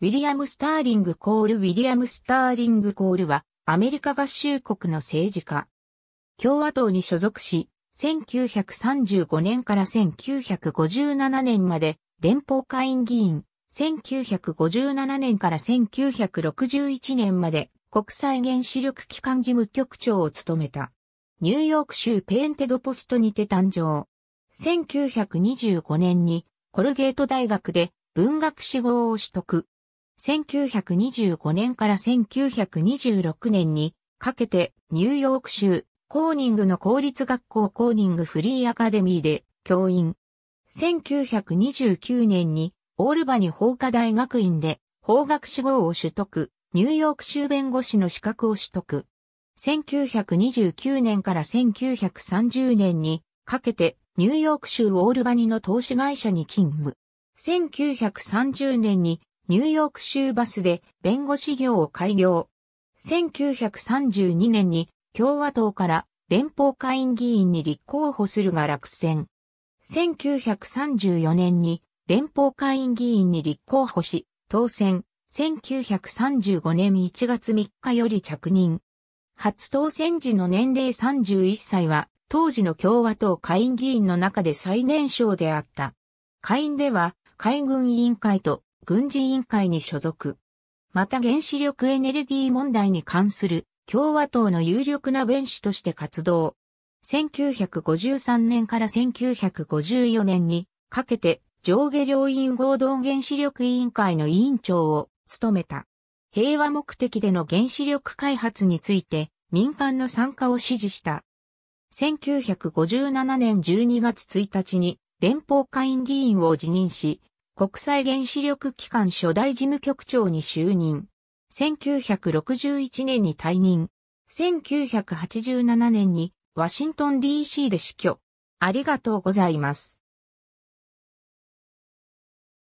ウィリアム・スターリング・コール・ウィリアム・スターリング・コールは、アメリカ合衆国の政治家。共和党に所属し、1935年から1957年まで、連邦下院議員、1957年から1961年まで、国際原子力機関事務局長を務めた。ニューヨーク州ペンテドポストにて誕生。1925年に、コルゲート大学で文学志望を取得。1925年から1926年にかけてニューヨーク州コーニングの公立学校コーニングフリーアカデミーで教員。1929年にオールバニ法科大学院で法学士号を取得、ニューヨーク州弁護士の資格を取得。1929年から1930年にかけてニューヨーク州オールバニの投資会社に勤務。1930年にニューヨーク州バスで弁護士業を開業。1932年に共和党から連邦下院議員に立候補するが落選。1934年に連邦下院議員に立候補し、当選。1935年1月3日より着任。初当選時の年齢31歳は、当時の共和党下院議員の中で最年少であった。下院では、海軍委員会と軍事委員会に所属。また原子力エネルギー問題に関する共和党の有力な弁士として活動。1953年から1954年にかけて上下両院合同原子力委員会の委員長を務めた。平和目的での原子力開発について民間の参加を支持した。1957年12月1日に連邦会員議員を辞任し、国際原子力機関初代事務局長に就任。1961年に退任。1987年にワシントン DC で死去。ありがとうございます。